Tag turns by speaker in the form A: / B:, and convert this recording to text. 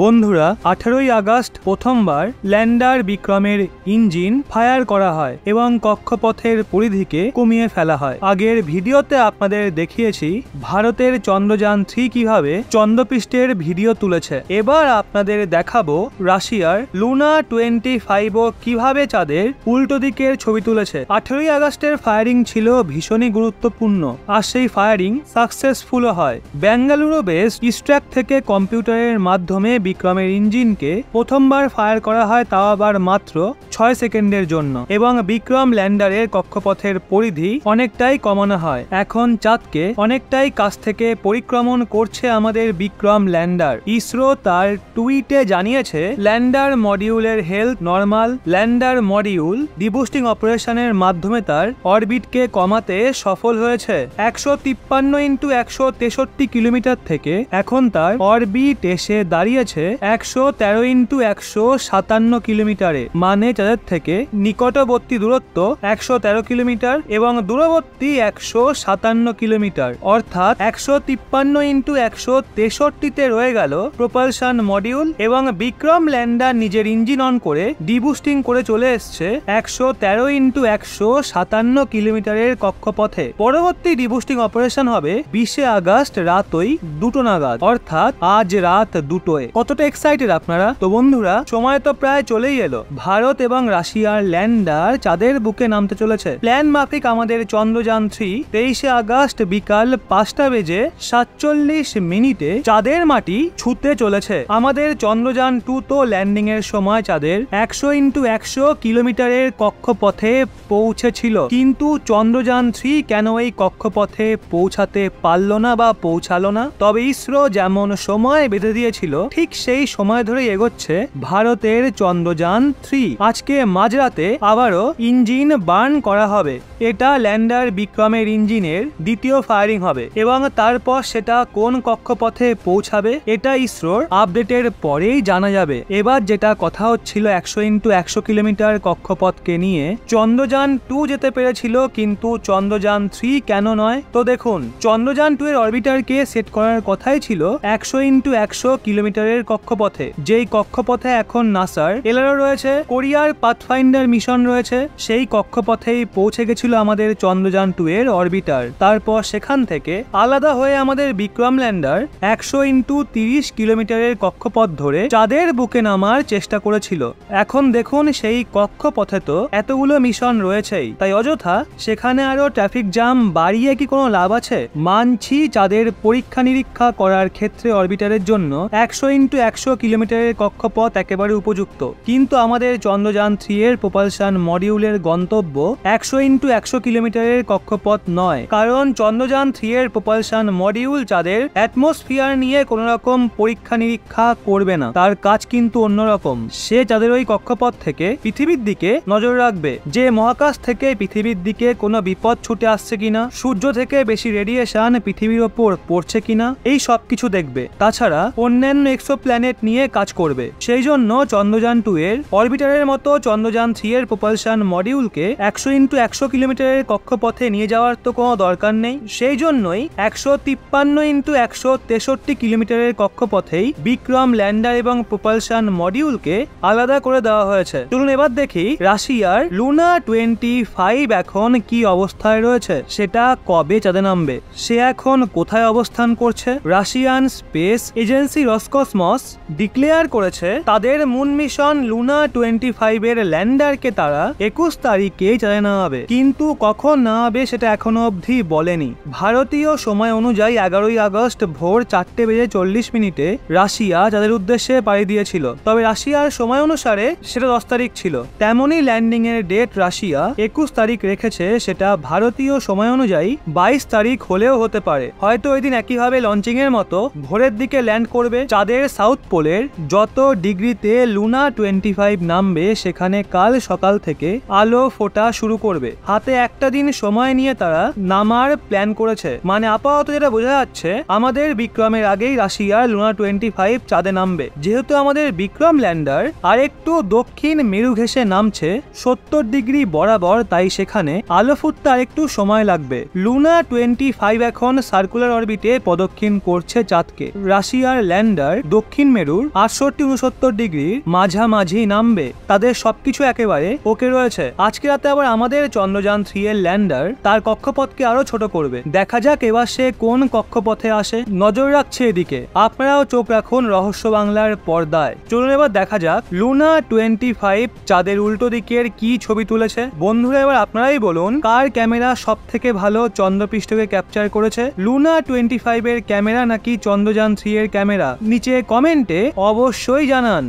A: বন্ধুরা আঠারোই আগস্ট প্রথমবার ল্যান্ডার বিক্রমের ইঞ্জিন ফায়ার করা হয় এবং কক্ষপথের পরিধিকে কমিয়ে ফেলা হয় আগের ভিডিওতে আপনাদের দেখিয়েছি ভারতের চন্দ্রযান থ্রি কিভাবে চন্দ্রপৃষ্ঠের ভিডিও তুলেছে এবার আপনাদের দেখাবো রাশিয়ার লুনা টোয়েন্টি ফাইভও কিভাবে চাঁদের উল্টো দিকের ছবি তুলেছে আঠারোই আগস্টের ফায়ারিং ছিল ভীষণই গুরুত্বপূর্ণ আর সেই ফায়ারিং সাকসেসফুলও হয় বেঙ্গালুরু বেস ইস্ট্র্যাক থেকে কম্পিউটারের মাধ্যমে বিক্রমের ইঞ্জিনকে প্রথমবার ফায়ার করা হয় তাও আবার মাত্র ছয় সেকেন্ডের জন্য এবং বিক্রম ল্যান্ডারের কক্ষপথের পরিধি অনেকটাই কমানো হয় এখন চাঁদকে অনেকটাই কাছ থেকে পরিক্রমণ করছে আমাদের বিক্রম ল্যান্ডার ইসরো তার টুইটে জানিয়েছে ল্যান্ডার মডিউলের health normal lander module deboosting অপারেশনের মাধ্যমে তার অরবিটকে কমাতে সফল হয়েছে একশো তিপ্পান্ন ইন্টু একশো তেষট্টি কিলোমিটার থেকে এখন তার অরবিট এসে দাঁড়িয়ে রয়েছে একশো তেরো ইন্টু একশো সাতান্ন কিলোমিটারে মানে যাদের থেকে নিকটবর্তী দূরত্ব একশো তেরো কিলোমিটার এবং দূরবর্তী একশো সাতান্ন কিলোমিটার অর্থাৎ একশো তিপ্পান্ন ইন্টু একশো তেষট্টিতে রয়ে গেল প্রোপালশন মডিউল এবং বিক্রম ল্যান্ডার নিজের ইঞ্জিন অন করে ডিবুস্টিং করে চলে এসছে একশো তেরো ইন্টু একশো সাতান্ন কিলোমিটারের কক্ষপথে পরবর্তী ডিবুস্টিং অপারেশন হবে বিশে আগস্ট রাতই দুটো নাগাদ অর্থাৎ আজ রাত দুটোয় কতটা এক্সাইটেড আপনারা তো বন্ধুরা সময় তো প্রায় চলেই এলো ভারত এবং রাশিয়ার ল্যান্ডার চাঁদের বুকে নামতে চলেছে প্ল্যান মাফিক আমাদের চন্দ্রযান থ্রি তেইশে আগস্ট বিকাল পাঁচটা বেজে সাতচল্লিশ মিনিটে চাঁদের মাটি ছুটতে চলেছে আমাদের চন্দ্রযান টু তো ল্যান্ডিং এর সময় চাঁদের একশো ইন্টু একশো কিলোমিটারের কক্ষপথে পৌঁছেছিল কিন্তু চন্দ্রযান থ্রি কেন এই কক্ষপথে পৌঁছাতে পারল না বা পৌঁছালো না তবে ইসরো যেমন সময় বেঁধে দিয়েছিল ঠিক ঠিক সেই সময় ধরেই এগোচ্ছে ভারতের চন্দ্রযান থ্রি আজকে মাঝরাতে আবারও ইঞ্জিন বার্ন করা হবে এটা ল্যান্ডার বিক্রমের ইঞ্জিনের দ্বিতীয় ফায়ারিং হবে এবং তারপর সেটা কোন কক্ষপথে পৌঁছাবে এটা ইসরোর আপডেটের পরেই জানা যাবে এবার যেটা কথা হচ্ছিল একশো ইন্টু একশো কিলোমিটার কক্ষপথকে নিয়ে চন্দ্রযান টু যেতে পেরেছিল কিন্তু চন্দ্রযান থ্রি কেন নয় তো দেখুন চন্দ্রযান টু এর অরবিটারকে সেট করার কথাই ছিল একশো ইন্টু একশো কিলোমিটারের বাইরের কক্ষপথে যেই কক্ষপথে এখন নাসার এলারও রয়েছে কোরিয়ার পাথফাইন্ডার মিশন রয়েছে সেই কক্ষপথেই পৌঁছে গেছিল আমাদের চন্দ্রযান টু এর অরবিটার তারপর সেখান থেকে আলাদা হয়ে আমাদের বিক্রম ল্যান্ডার একশো ইন্টু তিরিশ কিলোমিটারের কক্ষপথ ধরে চাঁদের বুকে নামার চেষ্টা করেছিল এখন দেখুন সেই কক্ষপথে তো এতগুলো মিশন রয়েছেই তাই অযথা সেখানে আরো ট্রাফিক জ্যাম বাড়িয়ে কি কোনো লাভ আছে মানছি চাঁদের পরীক্ষা নিরীক্ষা করার ক্ষেত্রে অরবিটারের জন্য একশো ইন ইন্টু একশো কিলোমিটারের কক্ষপথ একেবারে উপযুক্ত কিন্তু আমাদের চন্দ্রযান থ্রি এর প্রোপালশন মডিউলের গন্তব্য একশো ইন্টু একশো কিলোমিটারের কক্ষপথ নয় কারণ চন্দ্রযান থ্রি এর প্রোপালশন মডিউল চাঁদের অ্যাটমসফিয়ার নিয়ে কোন রকম পরীক্ষা নিরীক্ষা করবে না তার কাজ কিন্তু অন্যরকম সে চাঁদের ওই কক্ষপথ থেকে পৃথিবীর দিকে নজর রাখবে যে মহাকাশ থেকে পৃথিবীর দিকে কোনো বিপদ ছুটে আসছে কিনা সূর্য থেকে বেশি রেডিয়েশন পৃথিবীর ওপর পড়ছে কিনা এই সব কিছু দেখবে তাছাড়া অন্যান্য এক্সো প্ল্যানেট নিয়ে কাজ করবে সেই জন্য চন্দ্রযান টু এর অরবিটারের মতো চন্দ্রযান থ্রি এর প্রোপালশন মডিউলকে একশো ইন্টু একশো কিলোমিটারের কক্ষপথে নিয়ে যাওয়ার তো কোনো দরকার নেই সেই জন্যই একশো তিপ্পান্ন ইন্টু একশো তেষট্টি কিলোমিটারের কক্ষপথেই বিক্রম ল্যান্ডার এবং প্রোপালশন মডিউলকে আলাদা করে দেওয়া হয়েছে চলুন এবার দেখি রাশিয়ার লুনা টোয়েন্টি ফাইভ এখন কি অবস্থায় রয়েছে সেটা কবে চাঁদে নামবে সে এখন কোথায় অবস্থান করছে Russian space agency Roscosmos cosmos declare করেছে তাদের moon mission Luna twenty five এর ল্যান্ডারকে তারা একুশ তারিখে চায় নামাবে কিন্তু কখন না হবে সেটা এখনো অবধি বলেনি ভারতীয় সময় অনুযায়ী এগারোই আগস্ট ভোর চারটে বেজে চল্লিশ মিনিটে রাশিয়া যাদের উদ্দেশ্যে পাড়ি দিয়েছিল তবে রাশিয়ার সময় অনুসারে সেটা দশ তারিখ ছিল তেমনই ল্যান্ডিং এর ডেট রাশিয়া একুশ তারিখ রেখেছে সেটা ভারতীয় সময় অনুযায়ী বাইশ তারিখ হলেও হতে পারে হয়তো ওই দিন একইভাবে লঞ্চিং এর মতো ভোরের দিকে ল্যান্ড করবে চাঁদের সাউথ পোলের যত ডিগ্রিতে লুনা টোয়েন্টি ফাইভ নামবে সেখানে কাল সকাল থেকে আলো ফোটা শুরু করবে হাতে একটা দিন সময় নিয়ে তারা নামার প্ল্যান করেছে মানে আপাতত যেটা বোঝা যাচ্ছে আমাদের বিক্রমের আগেই রাশিয়ার লুনা টোয়েন্টি ফাইভ চাঁদে নামবে যেহেতু আমাদের বিক্রম ল্যান্ডার আর একটু দক্ষিণ মেরু ঘেসে নামছে সত্তর ডিগ্রি বরাবর তাই সেখানে আলো ফুটতে আরেকটু সময় লাগবে লুনা টোয়েন্টি ফাইভ এখন সার্কুলার অরবিটে প্রদক্ষিণ করছে চাঁদকে রাশিয়ার ল্যান্ডার দক্ষিণ মেরুর আটষট্টি উনসত্তর ডিগ্রির মাঝামাঝি নামবে তাদের সবকিছু একেবারে ওকে রয়েছে আজকে রাতে আবার আমাদের চন্দ্রযান থ্রি এর ল্যান্ডার তার কক্ষপথকে আরো ছোট করবে দেখা যাক এবার সে কোন কক্ষপথে আসে নজর রাখছে এদিকে আপনারাও চোখ রাখুন রহস্য বাংলার পর্দায় চলুন এবার দেখা যাক লুনা টোয়েন্টি ফাইভ চাঁদের উল্টো দিকের কি ছবি তুলেছে বন্ধুরা এবার আপনারাই বলুন কার ক্যামেরা সব থেকে ভালো চন্দ্রপৃষ্ঠকে ক্যাপচার করেছে লুনা টোয়েন্টি ফাইভ এর ক্যামেরা নাকি চন্দ্রযান থ্রি এর ক্যামেরা নিচে কমেন্টে অবশ্যই জানান